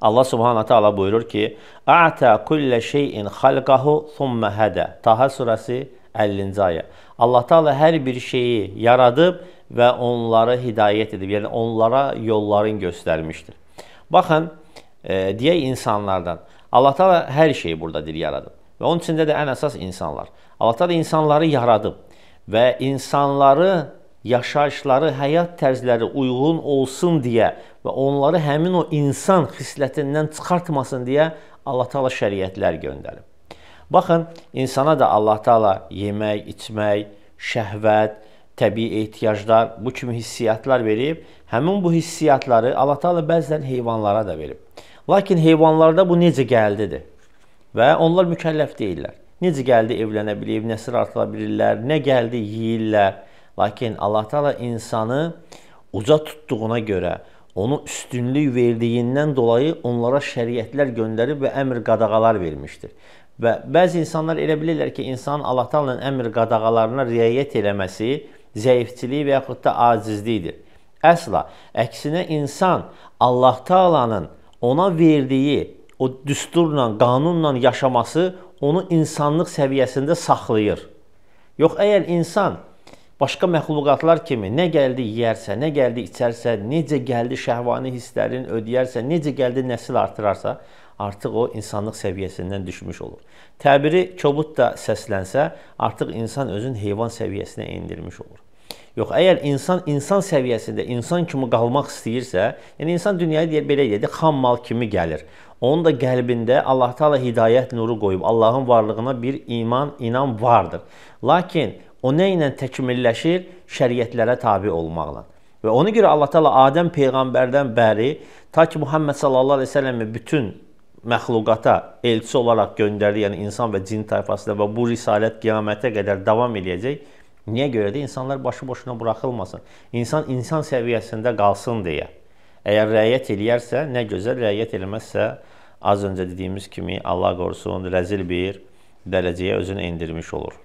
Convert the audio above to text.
Allah subhanahu taala buyurur ki: "Ata kullə şeyin xalqahu thumma hada." Taha surəsi 50-ci ayə. Allah Taala hər bir şeyi yaradıb və onları hidayət edib, yəni onlara yolların göstərmişdir. Baxın, e, deyək insanlardan. Allah Taala hər şeyi burada dil yaradıb və onun içində də ən əsas insanlar. Allah Taala insanları yaradıb və insanları yaşayışları, həyat tərzləri uyğun olsun deyə və onları həmin o insan xislətindən çıxartmasın deyə Allah Taala şəriətlər göndərib. Baxın, insana da Allah Taala yemək, içmək, şəhvət, təbii ehtiyaclar, bu kimi hissiyatlar verib. Həmin bu hissiyatları Allah Taala bəzən heyvanlara da verib. Lakin heyvanlarda bu necə gəldidir? Və onlar mükəlləf deyillər. Necə gəldi evlənə bilib, nəsir artıra bilirlər, nə gəldi yeyirlər. Lakin Allah Teala insanı uca tutduğuna görə, onu üstünlük verdiyindən dolayı onlara şəriətlər gönderib və əmr qadağalar vermişdir. Və bəzi insanlar elə bilirlər ki, insanın Allah Teala'nın əmr qadağalarına riayət eləməsi zəifçilik və yaxud da acizlikdir. Əsla, əksinə insan Allah Teala'nın ona verdiyi o düsturla, qanunla yaşaması onu insanlıq səviyyəsində saxlayır. Yox, əgər insan başqa məxluqatlar kimi nə gəldi yeyərsə, nə gəldi içərsə, necə gəldi şəhvani hisslərin ödəyərsə, necə gəldi nəsil artırarsa, artıq o insanlıq səviyyəsindən düşmüş olur. Təbiri kobud da səslənsə, artıq insan özün heyvan səviyyəsinə endirmiş olur. Yox, əgər insan insan səviyyəsində insan kimi qalmaq istəyirsə, yəni insan dünyaya deyir belə deyir, xam mal kimi gəlir. Onun da qəlbində Allah Taala hidayət nuru qoyub, Allahın varlığına bir iman, inam vardır. Lakin O nə ilə təkmilləşir? Şəriətlərə tabi olmaqla. Və ona görə Allah Taala Adəm peyğəmbərdən bəri ta ki Muhammed sallallahu əleyhi və səlləmi bütün məxluqata elçi olaraq göndərdi, yəni insan və cin tayfasına və bu risalət qiyamətə qədər davam eləyəcək. Niyə görə də insanlar başı-boşuna buraxılmasın. İnsan insan səviyyəsində qalsın deyə. Əgər rəayət eləyərsə, nə gözəl, rəayət eləməzsə, az öncə dediyimiz kimi Allah qorusun, rəzil bir dərəcəyə özünü endirmiş olur.